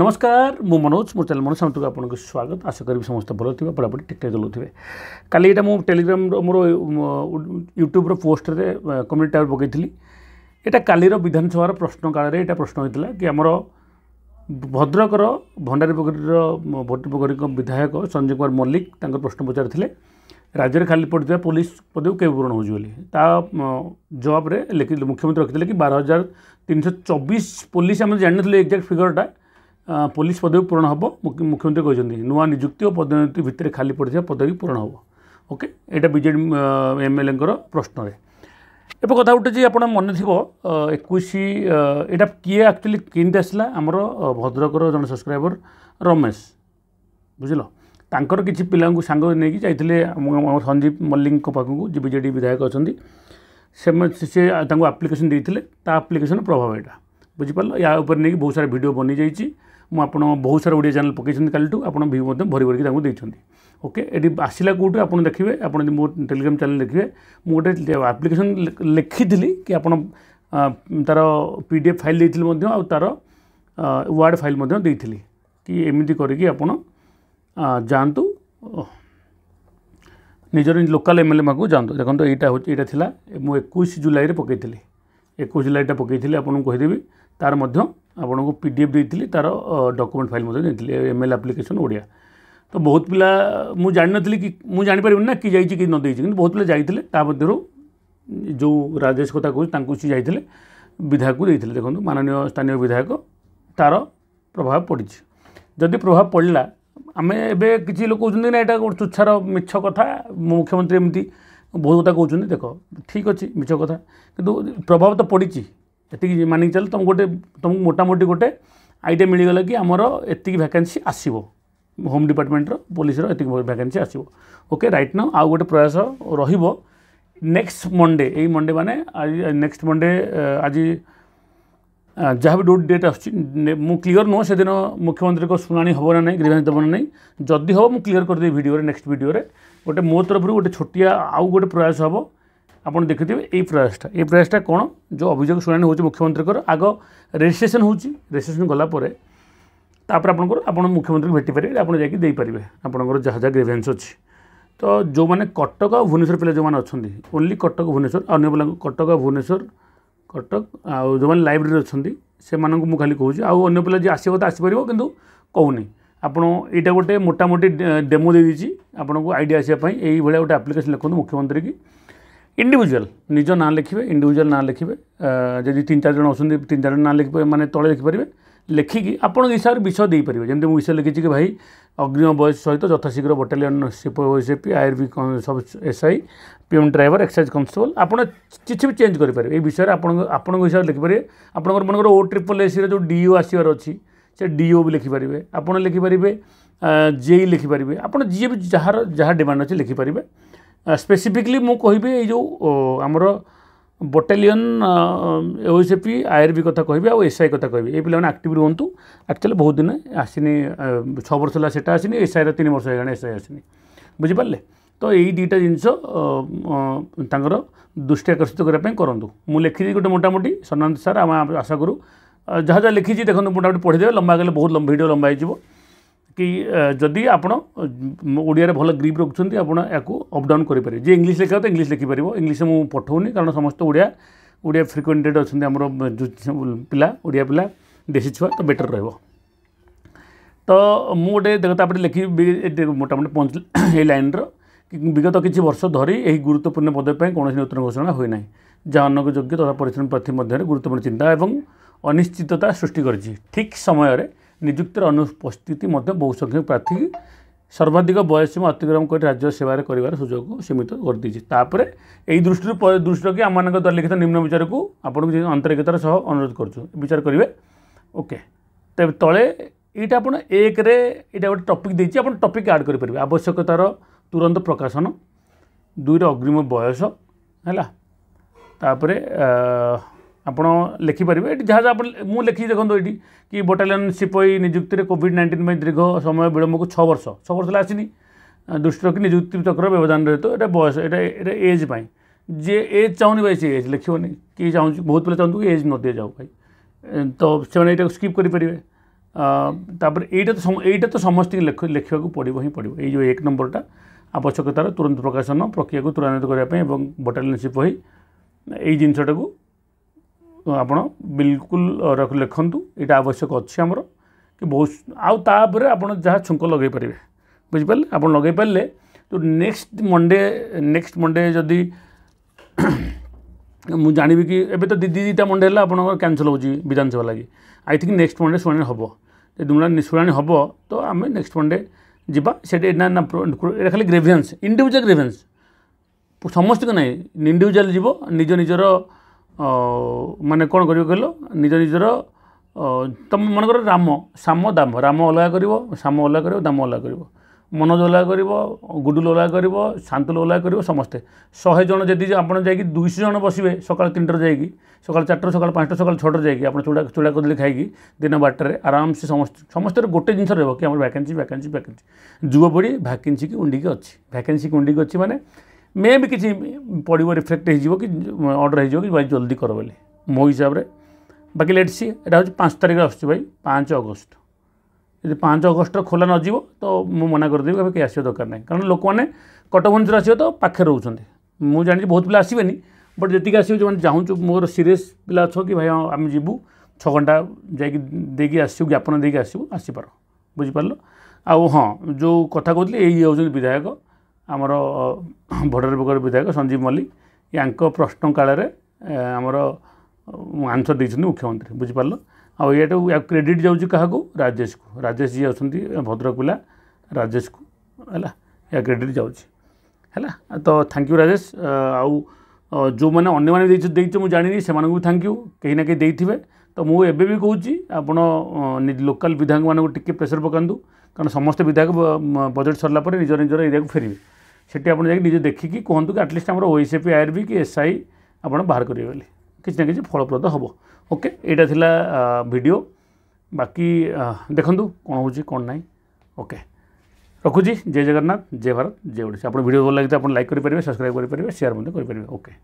নমস্কার মু মনোজ মো চ্যানেল মনোজ সামন্তকে আপনার স্বাগত আশা করি সমস্ত ভালো থাকবে পড়াপড়ি ঠিকঠাক চলাউবে কালি এটা মু টেলিগ্রাম মোর ইউট্যুব্র পোস্টরে কমিউনিটি ট্যাব পকাইলি এটা কালির বিধানসভার প্রশ্নকালে এটা প্রশ্ন হয়েছিল কি আমার ভদ্রকর ভণ্ডারী পোখরীর ভট্টি পোখরী বিধায়ক সঞ্জয় কুমার মল্লিক তাঁর প্রশ্ন পচারিলে ରାଜ୍ୟରେ ଖାଲି ପଡ଼ିଥିବା ପୋଲିସ ପଦକୁ କେବେ ପୂରଣ ହେଉଛି ବୋଲି ତା ଜବାବରେ ଲେଖି ମୁଖ୍ୟମନ୍ତ୍ରୀ ରଖିଥିଲେ କି ବାର ହଜାର ତିନିଶହ ଚବିଶ ପୋଲିସ ଆମେ ଜାଣିନଥିଲୁ ଏକ୍ଜାକ୍ଟ ଫିଗରଟା ପୋଲିସ ପଦବୀ ପୂରଣ ହେବ ମୁଖ୍ୟମନ୍ତ୍ରୀ କହିଛନ୍ତି ନୂଆ ନିଯୁକ୍ତି ଓ ପଦୋନ୍ନତି ଭିତରେ ଖାଲି ପଡ଼ିଥିବା ପଦବୀ ପୂରଣ ହେବ ଓକେ ଏଇଟା ବିଜେଡ଼ି ଏମଏଲଏଙ୍କର ପ୍ରଶ୍ନରେ ଏବେ କଥା ଗୋଟେ ଯେ ଆପଣ ମନେଥିବ ଏକୋଇଶ ଏଇଟା କିଏ ଆକ୍ଚୁଆଲି କେମିତି ଆସିଲା ଆମର ଭଦ୍ରକର ଜଣେ ସବସ୍କ୍ରାଇବର ରମେଶ ବୁଝିଲ ତାଙ୍କର କିଛି ପିଲାଙ୍କୁ ସାଙ୍ଗ ନେଇକି ଯାଇଥିଲେ ଆମ ସଞ୍ଜୀବ ମଲ୍ଲିକଙ୍କ ପାଖକୁ ଯିଏ ବିଜେଡ଼ି ବିଧାୟକ ଅଛନ୍ତି ସେମାନେ ସେ ତାଙ୍କୁ ଆପ୍ଲିକେସନ୍ ଦେଇଥିଲେ ତା ଆପ୍ଲିକେସନ୍ ପ୍ରଭାବ ଏଇଟା ବୁଝିପାରିଲ ୟା ଉପରେ ନେଇକି ବହୁତ ସାରା ଭିଡ଼ିଓ ବନେଇଯାଇଛି ମୁଁ ଆପଣ ବହୁତ ସାରା ଓଡ଼ିଆ ଚ୍ୟାନେଲ୍ ପକାଇଛନ୍ତି କାଲିଠୁ ଆପଣ ଭିଉ ମଧ୍ୟ ଭରି ଭରିକି ତାଙ୍କୁ ଦେଇଛନ୍ତି ଓକେ ଏଠି ଆସିଲା କେଉଁଠୁ ଆପଣ ଦେଖିବେ ଆପଣ ଯଦି ମୋ ଟେଲିଗ୍ରାମ୍ ଚ୍ୟାନେଲ୍ ଦେଖିବେ ମୁଁ ଗୋଟେ ଆପ୍ଲିକେସନ୍ ଲେଖିଥିଲି କି ଆପଣ ତା'ର ପି ଡି ଏଫ୍ ଫାଇଲ୍ ଦେଇଥିଲି ମଧ୍ୟ ଆଉ ତା'ର ୱାର୍ଡ଼ ଫାଇଲ୍ ମଧ୍ୟ ଦେଇଥିଲି କି ଏମିତି କରିକି ଆପଣ ଯାଆନ୍ତୁ ନିଜର ଲୋକାଲ୍ ଏମ୍ ଏଲ୍ ଏ ପାଖକୁ ଯାଆନ୍ତୁ ଦେଖନ୍ତୁ ଏଇଟା ହେଉଛି ଏଇଟା ଥିଲା ମୁଁ ଏକୋଇଶ ଜୁଲାଇରେ ପକାଇଥିଲି ଏକୋଇଶ ଜୁଲାଇଟା ପକାଇଥିଲି ଆପଣଙ୍କୁ କହିଦେବି तार आपण को पी डी एफ देखी तार डकुमेंट फाइल देखी एम एल आप्लिकेसन ओडिया तो बहुत पिला मुझे जान नी कि मुझे जापर ना कि जाइए कि नदे कि बहुत पिला जाते मध्य जो राजेश कथा कहूँ सी जाते विधायक को देते देखो माननीय स्थानीय विधायक तार प्रभाव पड़ी जदि प्रभाव पड़ा आम एवं किसी लोक कहते ना यहाँ तुच्छार मिछ कथ मुख्यमंत्री एमती बहुत कथा कहते देख ठीक अच्छे मिछ कथा कि प्रभाव तो पड़ी ଏତିକି ମାନିକି ଚାଲ ତୁମକୁ ଗୋଟେ ତୁମକୁ ମୋଟାମୋଟି ଗୋଟେ ଆଇଡ଼ିଆ ମିଳିଗଲା କି ଆମର ଏତିକି ଭ୍ୟାକାନ୍ସି ଆସିବ ହୋମ୍ ଡିପାର୍ଟମେଣ୍ଟର ପୋଲିସର ଏତିକି ଭ୍ୟାକାନ୍ସି ଆସିବ ଓକେ ରାଇଟ୍ ନ ଆଉ ଗୋଟେ ପ୍ରୟାସ ରହିବ ନେକ୍ସଟ ମନ୍ଡ଼େ ଏଇ ମଣ୍ଡେ ମାନେ ଆଜି ନେକ୍ସଟ ମନ୍ଡ଼େ ଆଜି ଯାହା ବି ଡୋଟ୍ ଡେଟ୍ ଆସୁଛି ମୁଁ କ୍ଲିଅର୍ ନୁହଁ ସେଦିନ ମୁଖ୍ୟମନ୍ତ୍ରୀଙ୍କ ଶୁଣାଣି ହେବ ନା ନାହିଁ ଗ୍ରୀଭାନ୍ସ ହେବ ନା ନାହିଁ ଯଦି ହେବ ମୁଁ କ୍ଲିଅର୍ କରିଦେବି ଭିଡ଼ିଓରେ ନେକ୍ସଟ ଭିଡ଼ିଓରେ ଗୋଟେ ମୋ ତରଫରୁ ଗୋଟେ ଛୋଟିଆ ଆଉ ଗୋଟେ ପ୍ରୟାସ ହେବ ଆପଣ ଦେଖିଥିବେ ଏଇ ପ୍ରୟାସଟା ଏଇ ପ୍ରୟାସଟା କ'ଣ ଯେଉଁ ଅଭିଯୋଗ ଶୁଣାଣି ହେଉଛି ମୁଖ୍ୟମନ୍ତ୍ରୀଙ୍କର ଆଗ ରେଜିଷ୍ଟ୍ରେସନ୍ ହେଉଛି ରେଜିଷ୍ଟ୍ରେସନ୍ ଗଲା ପରେ ତାପରେ ଆପଣଙ୍କର ଆପଣ ମୁଖ୍ୟମନ୍ତ୍ରୀଙ୍କୁ ଭେଟିପାରିବେ ଆପଣ ଯାଇକି ଦେଇପାରିବେ ଆପଣଙ୍କର ଯାହା ଯାହା ଗ୍ରେଭେନ୍ସ ଅଛି ତ ଯେଉଁମାନେ କଟକ ଆଉ ଭୁବନେଶ୍ୱର ପିଲା ଯେଉଁମାନେ ଅଛନ୍ତି ଓନ୍ଲି କଟକ ଭୁବନେଶ୍ୱର ଅନ୍ୟ ପିଲାଙ୍କୁ କଟକ ଆଉ ଭୁବନେଶ୍ୱର କଟକ ଆଉ ଯେଉଁମାନେ ଲାଇବ୍ରେରୀରେ ଅଛନ୍ତି ସେମାନଙ୍କୁ ମୁଁ ଖାଲି କହୁଛି ଆଉ ଅନ୍ୟ ପିଲା ଯିଏ ଆସିବ ତ ଆସିପାରିବ କିନ୍ତୁ କହୁନି ଆପଣ ଏଇଟା ଗୋଟେ ମୋଟାମୋଟି ଡେମୋ ଦେଇଦେଇଛି ଆପଣଙ୍କୁ ଆଇଡ଼ିଆ ଆସିବା ପାଇଁ ଏଇଭଳିଆ ଗୋଟେ ଆପ୍ଲିକେସନ୍ ଲେଖନ୍ତୁ ମୁଖ୍ୟମନ୍ତ୍ରୀ କି ইন্ডিভিজুয়াল নিজ নাঁ লিখবে ইন্ডিভিজুয়াল নাঁ লিখবে যদি তিন চার জন অনেক তিন চার জন নাঁ লিখবে মানে তলে লিখিপারে ଲେଖିକି ଆପଣଙ୍କ ହିସାବରେ ବିଷୟ ଦେଇପାରିବେ ଯେମିତି ମୁଁ ବିଷୟ ଲେଖିଛି କି ଭାଇ ଅଗ୍ରିମ ବୟସ ସହିତ ଯଥାଶୀଘ୍ର battalion sepoy IRB SI PM driver excise constable ଆପଣ କିଛି ବି ଚେଞ୍ଜ କରିପାରିବେ ଏଇ ବିଷୟରେ ଆପଣଙ୍କ ଆପଣଙ୍କ ହିସାବରେ ଲେଖିପାରିବେ ଆପଣଙ୍କର ମନେକର ଓ ଟ୍ରିପଲ୍ ଏସ୍ସିର ଯେଉଁ ଡିଓ ଆସିବାର ଅଛି ସେ ଡିଓ ବି ଲେଖିପାରିବେ ଆପଣ ଲେଖିପାରିବେ ଜେଇ ଲେଖିପାରିବେ ଆପଣ ଯିଏ ବି ଯାହାର ଯାହା ଡିମାଣ୍ଡ ଅଛି ଲେଖିପାରିବେ ସ୍ପେସିଫିକଲି ମୁଁ କହିବି ଏଇ ଯେଉଁ ଆମର ବଟାଲିୟନ୍ ଓଏସ୍ ପି ଆଇଆର୍ବି କଥା କହିବି ଆଉ ଏସ୍ଆଇ କଥା କହିବି ଏଇ ପିଲାମାନେ ଆକ୍ଟିଭ୍ ରୁହନ୍ତୁ ଆକ୍ଚୁଆଲି ବହୁତ ଦିନ ଆସିନି ଛଅ ବର୍ଷ ହେଲା ସେଟା ଆସିନି ଏସ୍ଆଇର ତିନି ବର୍ଷ ହେଇଗଲାଣି ଏସ୍ଆଇ ଆସିନି ବୁଝିପାରିଲେ ତ ଏଇ ଦୁଇଟା ଜିନିଷ ତାଙ୍କର ଦୃଷ୍ଟି ଆକର୍ଷିତ କରିବା ପାଇଁ କରନ୍ତୁ ମୁଁ ଲେଖିଛି ଗୋଟେ ମୋଟାମୋଟି ସନାନ୍ତ ସାର୍ ଆମେ ଆଶା କରୁ ଯାହା ଯାହା ଲେଖିଛି ଦେଖନ୍ତୁ ମୋଟାମୋଟି ପଢ଼ିଦେବେ ଲମ୍ବା ଗଲେ ବହୁତ ଭିଡ଼ିଓ ଲମ୍ବା ହେଇଯିବ କି ଯଦି ଆପଣ ଓଡ଼ିଆରେ ଭଲ ଗ୍ରିପ୍ ରଖୁଛନ୍ତି ଆପଣ ୟାକୁ ଅପଡାଉନ୍ କରିପାରିବେ ଯିଏ ଇଂଲିଶ ଲେଖା ତ ଇଂଲିଶ ଲେଖିପାରିବ ଇଂଲିଶ ମୁଁ ପଠାଉନି କାରଣ ସମସ୍ତେ ଓଡ଼ିଆ ଓଡ଼ିଆ ଫ୍ରିକ୍ୱେଣ୍ଟେଡ଼୍ ଅଛନ୍ତି ଆମର ପିଲା ଓଡ଼ିଆ ପିଲା ଦେଶୀ ଛୁଆ ତ ବେଟର୍ ରହିବ ତ ମୁଁ ଗୋଟେ ଦେଖ ତାପରେ ଲେଖିବି ମୋଟାମୋଟି ପହଞ୍ଚିଲି ଏଇ ଲାଇନ୍ର ବିଗତ କିଛି ବର୍ଷ ଧରି ଏହି ଗୁରୁତ୍ୱପୂର୍ଣ୍ଣ ପଦବୀ ପାଇଁ କୌଣସି ନୂତନ ଘୋଷଣା ହୋଇନାହିଁ ଯାହା ଅନେକ ଯୋଗ୍ୟ ତଥା ପରିଶ୍ରମୀ ପ୍ରାର୍ଥୀ ମଧ୍ୟରେ ଗୁରୁତ୍ୱପୂର୍ଣ୍ଣ ଚିନ୍ତା ଏବଂ ଅନିଶ୍ଚିତତା ସୃଷ୍ଟି କରିଛି ଠିକ୍ ସମୟରେ ନିଯୁକ୍ତିର ଅନୁପସ୍ଥିତି ମଧ୍ୟ ବହୁ ସଂଖ୍ୟକ ପ୍ରାର୍ଥୀ ସର୍ବାଧିକ ବୟସୀମା ଅତିକ୍ରମ କରି ରାଜ୍ୟ ସେବାରେ କରିବାର ସୁଯୋଗକୁ ସୀମିତ କରିଦେଇଛି ତାପରେ ଏହି ଦୃଷ୍ଟିରୁ ଦୃଷ୍ଟି ରଖି ଆମମାନଙ୍କ ଦ୍ୱାରା ଲିଖିତ ନିମ୍ନ ବିଚାରକୁ ଆପଣଙ୍କୁ ଆନ୍ତରିକତାର ସହ ଅନୁରୋଧ କରୁଛୁ ବିଚାର କରିବେ ଓକେ ତେବେ ତଳେ ଏଇଟା ଆପଣ ଏକରେ ଏଇଟା ଗୋଟେ ଟପିକ୍ ଦେଇଛି ଆପଣ ଟପିକ୍ ଆଡ଼୍ କରିପାରିବେ ଆବଶ୍ୟକତାର ତୁରନ୍ତ ପ୍ରକାଶନ ଦୁଇରେ ଅଗ୍ରିମ ବୟସ ହେଲା ତାପରେ आप लिखिपर ये जहाँ जहाँ मुझे लिखी देखो ये कि बटालीयन सिपाही निजुक्ति कॉविड नाइंटन दीर्घ समय विलम्ब को छः वर्ष छः वर्ष आसी दृष्टि रखी निजुक्ति चक्र व्यवधान रहित तो ये बयस एट एज पाई जे एज चाहूनी भाई सी एज लिखे कि चाहिए बहुत पे चाहते एज न दि जाऊ भाई तो से स्कीप करेंपर ये तो समस्त लिखा पड़ो हिं पड़ो ये एक नंबरटा आवश्यकतार तुरंत प्रकाशन प्रक्रिया को त्वरावित करने बटालीयन ही यही जिनसटा को ଆପଣ ବିଲକୁଲ ଲେଖନ୍ତୁ ଏଇଟା ଆବଶ୍ୟକ ଅଛି ଆମର କି ବହୁତ ଆଉ ତାପରେ ଆପଣ ଯାହା ଛୁଙ୍କ ଲଗେଇ ପାରିବେ ବୁଝିପାରିଲେ ଆପଣ ଲଗେଇ ପାରିଲେ ଯେଉଁ ନେକ୍ସଟ ମଣ୍ଡେ ନେକ୍ସଟ ମନ୍ଡ଼େ ଯଦି ମୁଁ ଜାଣିବି କି ଏବେ ତ ଦୁଇ ଦୁଇଟା ମଣ୍ଡେ ହେଲା ଆପଣଙ୍କର କ୍ୟାନସଲ୍ ହେଉଛି ବିଧାନସଭା ଲାଗି ଆଇ ଥିଙ୍କ ନେକ୍ସଟ ମନ୍ଡ଼େ ଶୁଣାଣି ହେବ ଯଦି ଶୁଣାଣି ହେବ ତ ଆମେ ନେକ୍ସଟ ମନ୍ଡ଼େ ଯିବା ସେଠି ନା ନା ଏଇଟା ଖାଲି ଗ୍ରେଭିଏନ୍ସ ଇଣ୍ଡିଭିଜୁଆଲ୍ ଗ୍ରେଭିଆନ୍ସ ସମସ୍ତଙ୍କୁ ନାହିଁ ଇଣ୍ଡିଭିଜୁଆଲ୍ ଯିବ ନିଜ ନିଜର ମାନେ କ'ଣ କରିବ କହିଲ ନିଜ ନିଜର ତମ ମନେକର ରାମ ଶ୍ୟାମ ଦାମ ରାମ ଅଲଗା କରିବ ଶ୍ୟାମ ଅଲଗା କରିବ ଦାମ ଅଲଗା କରିବ ମନୋଜ ଅଲଗା କରିବ ଗୁଡୁଲ ଅଲଗା କରିବ ଶାନ୍ତୁଲ ଅଲଗା କରିବ ସମସ୍ତେ ଶହେ ଜଣ ଯଦି ଆପଣ ଯାଇକି ଦୁଇଶହ ଜଣ ବସିବେ ସକାଳ ତିନିଟାରୁ ଯାଇକି ସକାଳ ଚାରିଟାରୁ ସକାଳ ପାଞ୍ଚଟା ସକାଳ ଛଅଟାରୁ ଯାଇକି ଆପଣ ଚୁଡ଼ା ଚୁଡ଼ା କଦଳୀ ଖାଇକି ଦିନ ବାରଟାରେ ଆରାମସେ ସମସ୍ତେ ସମସ୍ତର ଗୋଟେ ଜିନିଷ ରହିବ କି ଆମର ଭ୍ୟାକେନ୍ସି ଭ୍ୟାକେନ୍ସି ଭ୍ୟାକେନ୍ସି ଯୁବପିଢ଼ି ଭ୍ୟାକେନ୍ସିକି ଉଣ୍ଡିକି ଅଛି ଭ୍ୟାକେନ୍ସିକି ଉଣ୍ଡିକି ଅଛି ମାନେ मे भी किसी पड़ो रिफ्लेक्ट हो अर्डर हो भाई जल्दी कर बोले मो हिसाब से बाकी लेट सी एटा हूँ पाँच तारिख आस पाँच अगस्ट यदि पाँच अगस्ट खोला नज तो मुझे मना करदेव कहीं आस दरकार ना कारण लोक मैंने कटक आस तो पाखे रोचे मुझे जानी बहुत पिला आसवे बट जी आस चाहू मोर सीरीयस पिला अच्छा कि भाई हाँ, आम जी छः घंटा जाए ज्ञापन देक आस आसपार बुझिपार आ हाँ जो कथा कहते ये हूँ विधायक ଆମର ଭଡ଼ାରପୁକର ବିଧାୟକ ସଞ୍ଜୀବ ମଲ୍ଲିକ ୟାଙ୍କ ପ୍ରଶ୍ନ କାଳରେ ଆମର ଆନ୍ସର୍ ଦେଇଛନ୍ତି ମୁଖ୍ୟମନ୍ତ୍ରୀ ବୁଝିପାରିଲ ଆଉ ଏଇଟାକୁ ୟାକୁ କ୍ରେଡ଼ିଟ୍ ଯାଉଛି କାହାକୁ ରାଜେଶକୁ ରାଜେଶ ଯିଏ ଅଛନ୍ତି ଭଦ୍ରକ ପିଲା ରାଜେଶକୁ ହେଲା ଏହା କ୍ରେଡ଼ିଟ୍ ଯାଉଛି ହେଲା ତ ଥ୍ୟାଙ୍କ ୟୁ ରାଜେଶ ଆଉ ଯେଉଁମାନେ ଅନ୍ୟମାନେ ଦେଇଛ ଦେଇଛ ମୁଁ ଜାଣିନି ସେମାନଙ୍କୁ ବି ଥ୍ୟାଙ୍କ ୟୁ କେହି ନା କେହି ଦେଇଥିବେ ତ ମୁଁ ଏବେ ବି କହୁଛି ଆପଣ ଲୋକାଲ ବିଧାୟକମାନଙ୍କୁ ଟିକିଏ ପ୍ରେସର ପକାନ୍ତୁ କାରଣ ସମସ୍ତେ ବିଧାୟକ ବଜେଟ୍ ସରିଲା ପରେ ନିଜର ନିଜର ଏରିଆକୁ ଫେରିବେ ସେଠି ଆପଣ ଯାଇକି ନିଜେ ଦେଖିକି କୁହନ୍ତୁ କି ଆଟଲିଷ୍ଟ ଆମର ଓଏସ୍ଏଫି ଆଇଆର୍ବି କି ଏସ୍ଆଇ ଆପଣ ବାହାର କରିବେ ବୋଲି କିଛି ନା କିଛି ଫଳପ୍ରଦ ହେବ ଓକେ ଏଇଟା ଥିଲା ଭିଡ଼ିଓ ବାକି ଦେଖନ୍ତୁ କ'ଣ ହେଉଛି କ'ଣ ନାହିଁ ଓକେ ରଖୁଛି ଜୟ ଜଗନ୍ନାଥ ଜୟ ଭାରତ ଜୟ ଓଡ଼ିଶା ଆପଣ ଭିଡ଼ିଓ ଭଲ ଲାଗିଥିବ ଆପଣ ଲାଇକ୍ କରିପାରିବେ ସବସ୍କ୍ରାଇବ୍ କରିପାରିବେ ସେୟାର ମଧ୍ୟ କରିପାରିବେ ଓକେ